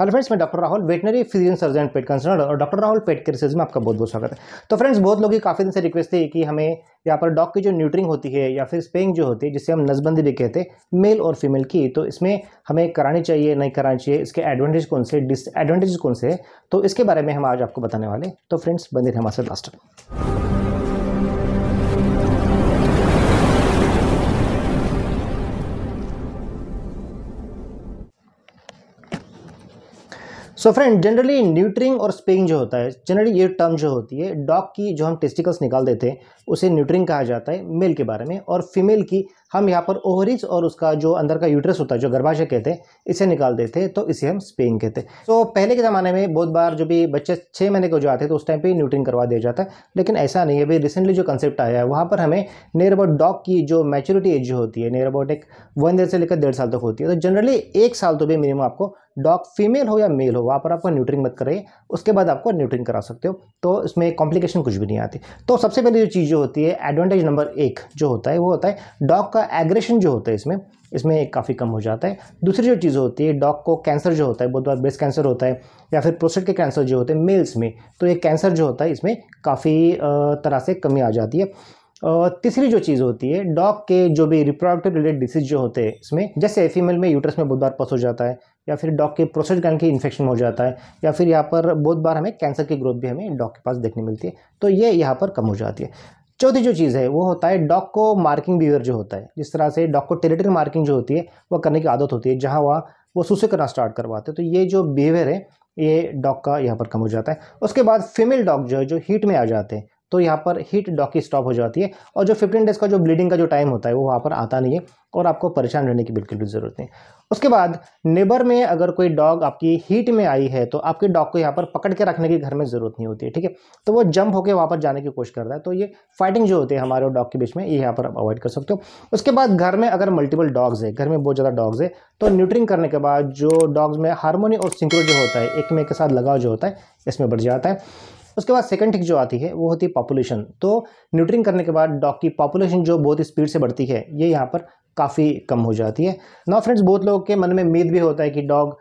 hello friends मैं doctor Rahul veterinary physician surgeon pet consultant और doctor Rahul pet के series में आपका बहुत बहुत स्वागत है तो फ्रेंड्स बहुत लोग की काफ़ी दिन से रिक्वेस्ट थी कि हमें यहाँ पर डॉग की जो न्यूट्रिंग होती है या फिर स्पेइंग जो होती है जिसे हम नजबंदी भी कहते हैं मेल और फीमेल की तो इसमें हमें करानी चाहिए नहीं करानी चाहिए इसके एडवांटेज कौन से डिसएडवांटेज कौन से तो इसके बारे में हम आज आपको बताने वाले तो फ्रेंड्स बंदे हमारे साथ last so friend generally neutering और स्पेइंग जो होता है जनरली ये टर्म जो होती है डॉग की जो हम टेस्टिकल्स निकाल देते हैं उसे न्यूट्रिंग कहा जाता है मेल के बारे में और फीमेल की हम यहाँ पर ओवरिज और उसका जो अंदर का यूट्रस होता है जो गर्भाशय कहते हैं इसे निकाल देते हैं तो इसे हम स्पेइंग कहते हैं तो पहले के ज़माने में बहुत बार जो भी बच्चे छः महीने के जो आते तो उस टाइम पर न्यूट्रिंग करवा दिया जाता है लेकिन ऐसा नहीं है अभी रिसेंटली जो कंसेप्ट आया है वहाँ पर हमें नियर अबाउट डॉग की जो मैच्योरिटी एज होती है नियर अबाउट एक वन ईयर से लेकर डेढ़ साल तक होती है तो जनरली एक साल तो भी मिनिमम आपको डॉग फीमेल हो या मेल हो वहाँ पर आपको न्यूट्रिंग मत करिए उसके बाद आपको न्यूट्रिंग करा सकते हो तो इसमें कॉम्प्लिकेशन कुछ भी नहीं आती तो सबसे पहले जो चीज़ जो होती है एडवांटेज नंबर एक जो होता है वो होता है डॉग का आपका एग्रेशन जो होता है इसमें इसमें काफ़ी कम हो जाता है दूसरी जो चीज़ होती है डॉग को कैंसर जो होता है बहुत बार ब्रेस्ट कैंसर होता है या फिर प्रोस्टेट के कैंसर जो होते हैं मेल्स में तो ये कैंसर जो होता है इसमें काफ़ी तरह से कमी आ जाती है और तीसरी जो चीज़ होती है डॉग के जो भी रिप्रोडक्टिव रिलेटेड डिसीज जो होते हैं इसमें जैसे फीमेल में यूट्रस में बहुत बार पस हो जाता है या फिर डॉग के प्रोसेट गैन के इन्फेक्शन हो जाता है या फिर यहाँ पर बहुत बार हमें कैंसर की ग्रोथ भी हमें डॉग के पास देखने मिलती है तो ये यहाँ पर कम हो जाती है चौथी जो चीज़ है वो होता है डॉग को मार्किंग बिहेवियर जो होता है जिस तरह से डॉग को टेरिटरी मार्किंग जो होती है वो करने की आदत होती है जहाँ वहाँ वो सुसे करना स्टार्ट करवाते हैं तो ये जो बिहेवियर है ये डॉग का यहाँ पर कम हो जाता है उसके बाद फीमेल डॉग जो है जो हीट में आ जाते हैं तो यहाँ पर हीट डॉकी स्टॉप हो जाती है और जो फिफ्टीन डेज़ का जो ब्लीडिंग का जो टाइम होता है वो वहाँ पर आता नहीं है और आपको परेशान रहने की बिल्कुल भी ज़रूरत नहीं उसके बाद नेबर में अगर कोई डॉग आपकी हीट में आई है तो आपके डॉग को यहाँ पर पकड़ के रखने की घर में ज़रूरत नहीं होती है ठीक है तो वो जंप होकर वहाँ पर जाने की कोशिश करता है तो ये फाइटिंग जो होती है हमारे डॉग के बीच में ये यहाँ पर आप अवॉइड कर सकते हो उसके बाद घर में अगर मल्टीपल डॉग्स है घर में बहुत ज़्यादा डॉग्स है तो न्यूट्रिंग करने के बाद जो डॉग्स में हारमोनी और सिंक्रो जो होता है एक में के साथ लगाव जो होता है इसमें बढ़ जाता है उसके बाद सेकंड ट्रिक जो आती है वो होती है पॉपुलेशन तो न्यूट्रिंग करने के बाद डॉग की पॉपुलेशन जो बहुत स्पीड से बढ़ती है ये यहाँ पर काफ़ी कम हो जाती है नॉ फ्रेंड्स बहुत लोगों के मन में उम्मीद भी होता है कि डॉग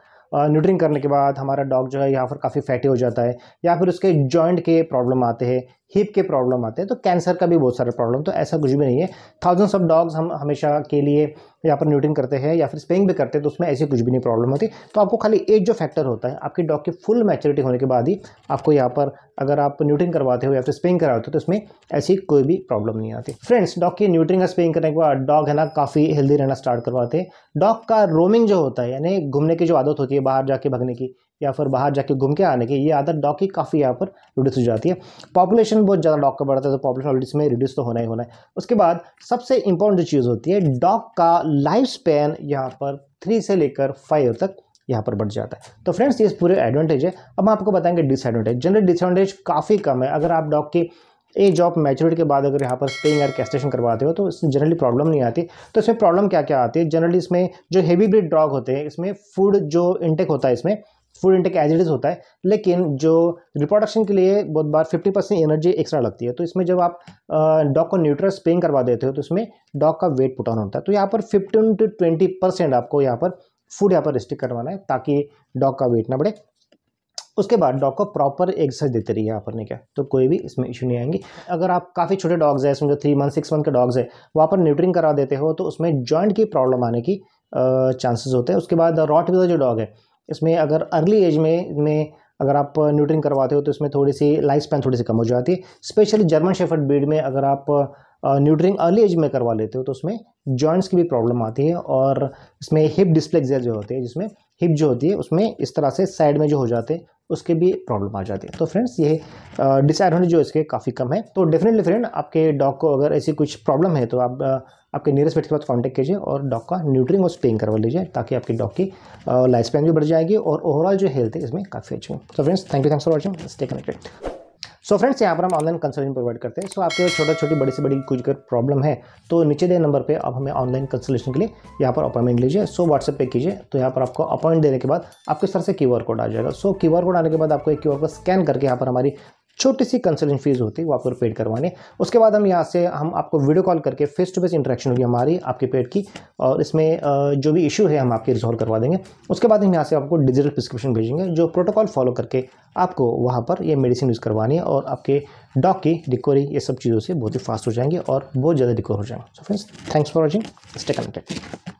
न्यूट्रिंग करने के बाद हमारा डॉग जो है यहाँ पर काफ़ी फैटी हो जाता है या फिर उसके जॉइंट के प्रॉब्लम आते हैं हिप के प्रॉब्लम आते हैं तो कैंसर का भी बहुत सारा प्रॉब्लम तो ऐसा कुछ भी नहीं है थाउजेंड्स ऑफ डॉग्स हम हमेशा के लिए यहाँ पर न्यूटिंग करते हैं या फिर स्पेइंग भी करते हैं तो उसमें ऐसी कुछ भी नहीं प्रॉब्लम होती तो आपको खाली एज जो फैक्टर होता है आपकी डॉग की फुल मैच्योरिटी होने के बाद ही आपको यहाँ पर अगर आप न्यूटिंग करवाते हो या फिर स्पेइंग कराते हो तो उसमें ऐसी कोई भी प्रॉब्लम नहीं आती फ्रेंड्स डॉग की न्यूटिंग और स्पेइंग करने के बाद डॉग है ना काफ़ी हेल्दी रहना स्टार्ट करवाते हैं डॉग का रोमिंग जो होता है यानी घूमने की जो आदत होती है बाहर जाके भगने की या फिर बाहर जाके घूम के आने की ये आदत डॉग की काफ़ी यहाँ पर रिड्यूस हो जाती है पॉपुलेशन बहुत ज़्यादा डॉग का बढ़ता है तो पॉपुलेशन ऑलरेडी इसमें रिड्यूस तो होना ही होना है उसके बाद सबसे इंपॉर्टेंट जो चीज़ होती है डॉग का लाइफ स्पैन यहाँ पर थ्री से लेकर फाइव ईयर तक यहाँ पर बढ़ जाता है तो फ्रेंड्स ये पूरे एडवांटेज है अब आपको बताएंगे डिसएडवांटेज जनरल डिसएडवांटेज काफ़ी कम है अगर आप डॉग की एज ऑफ मैच्योरिटी के बाद अगर यहाँ पर स्पेइंग और कैस्टेशन करवाते हो तो इसमें जनरली प्रॉब्लम नहीं आती तो इसमें प्रॉब्लम क्या क्या आती है जनरली इसमें जो हेवी ब्रिड डॉग होते हैं इसमें फूड जो इंटेक होता है इसमें food intake as it is होता है लेकिन जो रिप्रोडक्शन के लिए बहुत बार 50 परसेंट एनर्जी एक्स्ट्रा लगती है तो इसमें जब आप डॉग को न्यूट्रल स्पेइंग करवा देते हो तो इसमें डॉग का वेट पुट ऑन होता है तो यहाँ पर फिफ्टीन टू ट्वेंटी परसेंट आपको यहाँ पर फूड यहाँ पर रिस्ट्रिक करवाना है ताकि डॉग का वेट ना बढ़े उसके बाद डॉग को प्रॉपर एक्सरसाइज देते रहिए यहाँ पर नहीं क्या तो कोई भी इसमें इशू नहीं आएंगे अगर आप काफ़ी छोटे डॉग्स हैं समझो थ्री मंथ सिक्स मंथ के डॉग्स हैं वहाँ पर न्यूट्रिंग करा देते हो तो उसमें जॉइंट की प्रॉब्लम आने की चांसेस होते हैं उसके बाद रॉट जो डॉग है इसमें अगर अर्ली एज में में अगर आप न्यूट्रिंग करवाते हो तो इसमें थोड़ी सी लाइफ स्पैन थोड़ी सी कम हो जाती है स्पेशली जर्मन शेफर्ड ब्रीड में अगर आप न्यूट्रिंग अर्ली एज में करवा लेते हो तो उसमें जॉइंट्स की भी प्रॉब्लम आती है और इसमें हिप डिस्प्लेक्जर जो होती है जिसमें हिप जो होती है उसमें इस तरह से साइड में जो हो जाते हैं उसके भी प्रॉब्लम आ जाती है तो फ्रेंड्स ये डिसआयरनी जो इसके काफ़ी कम है तो डेफिनेटली फ्रेंड आपके डॉग को अगर ऐसी कुछ प्रॉब्लम है तो आप आपके नियरेस्ट पेट के बाद कॉन्टैक्ट कीजिए और डॉग का न्यूट्रिंग और स्पेइंग करवा लीजिए ताकि आपके डॉग की लाइफ स्पैन भी बढ़ जाएगी और ओवरऑल जो हेल्थ है इसमें काफ़ी अच्छी हो तो friends thank you thanks for watching stay connected so friends यहाँ पर हम ऑनलाइन कंसल्टेशन प्रोवाइड करते हैं सो so, आपके छोटा छोटी बड़ी से बड़ी कुछ प्रॉब्लम है तो नीचे दिए नंबर पे आप हमें ऑनलाइन कंसल्टेशन के लिए यहाँ पर अपॉइंटमेंट लीजिए सो व्हाट्सएप पे कीजिए तो यहाँ पर आपको अपॉइंट देने के बाद आपके सर से क्यू कोड आ जाएगा सो so, क्यू कोड आने के बाद आपको एक क्यू को स्कैन करके यहाँ पर हमारी छोटी सी कंसल्टिंग फीस होती है वो आपको पेड करवानी उसके बाद हम यहाँ से हम आपको वीडियो कॉल करके फेस टू फेस इंट्रैक्शन होगी हमारी आपके पेड की और इसमें जो भी इशू है हम आपके रिजॉल्व करवा देंगे उसके बाद हम यहाँ से आपको डिजिटल प्रिस्क्रिप्शन भेजेंगे जो प्रोटोकॉल फॉलो करके आपको वहाँ पर ये मेडिसिन यूज़ करवानी है और आपके डॉग की रिकवरी ये सब चीज़ों से बहुत ही फास्ट हो जाएंगे और बहुत ज़्यादा रिकवर हो जाएंगे so friends thanks for watching stay connected